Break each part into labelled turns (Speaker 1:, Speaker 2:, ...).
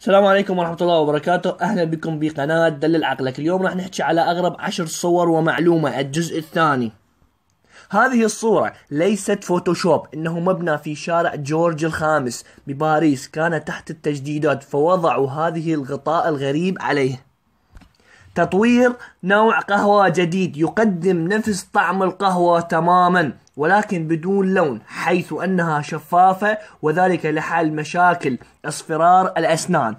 Speaker 1: السلام عليكم ورحمة الله وبركاته أهلا بكم بقناة دلل عقلك اليوم راح نحكي على أغرب عشر صور ومعلومة الجزء الثاني هذه الصورة ليست فوتوشوب إنه مبنى في شارع جورج الخامس بباريس كان تحت التجديدات فوضعوا هذه الغطاء الغريب عليه تطوير نوع قهوة جديد يقدم نفس طعم القهوة تماما ولكن بدون لون حيث أنها شفافة وذلك لحل مشاكل اصفرار الأسنان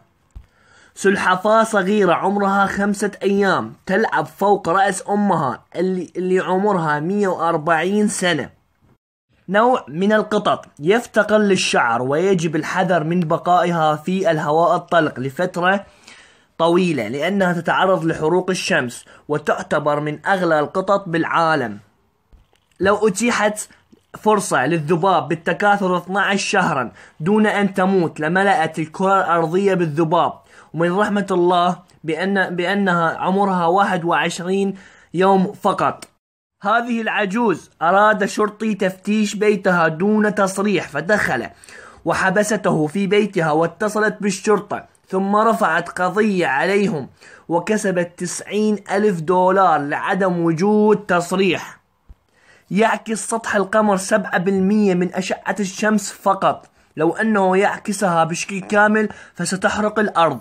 Speaker 1: سلحفاة صغيرة عمرها خمسة أيام تلعب فوق رأس أمها اللي, اللي عمرها 140 سنة نوع من القطط يفتقر للشعر ويجب الحذر من بقائها في الهواء الطلق لفترة طويلة لأنها تتعرض لحروق الشمس وتعتبر من أغلى القطط بالعالم لو أتيحت فرصة للذباب بالتكاثر 12 شهرا دون أن تموت لملأت الكرة الأرضية بالذباب ومن رحمة الله بأن بأنها عمرها 21 يوم فقط هذه العجوز أراد شرطي تفتيش بيتها دون تصريح فدخل وحبسته في بيتها واتصلت بالشرطة ثم رفعت قضية عليهم وكسبت تسعين ألف دولار لعدم وجود تصريح يعكس سطح القمر سبعة بالمية من أشعة الشمس فقط لو أنه يعكسها بشكل كامل فستحرق الأرض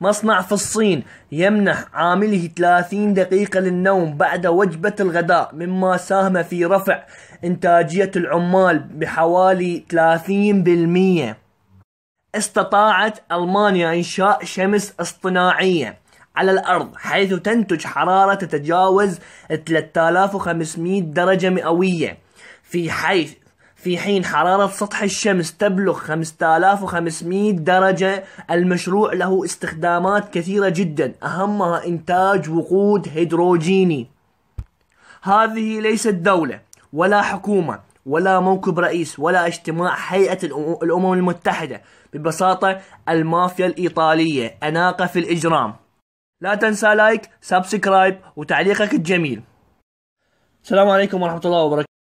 Speaker 1: مصنع في الصين يمنح عامله 30 دقيقة للنوم بعد وجبة الغداء مما ساهم في رفع إنتاجية العمال بحوالي 30% استطاعت ألمانيا إنشاء شمس اصطناعية على الأرض حيث تنتج حرارة تتجاوز 3500 درجة مئوية في حيث في حين حرارة سطح الشمس تبلغ 5500 درجة المشروع له استخدامات كثيرة جدا أهمها إنتاج وقود هيدروجيني هذه ليست دولة ولا حكومة ولا موكب رئيس ولا اجتماع هيئة الأمم المتحدة ببساطة المافيا الإيطالية أناقة في الإجرام لا تنسى لايك سبسكرايب وتعليقك الجميل السلام عليكم ورحمة الله وبركاته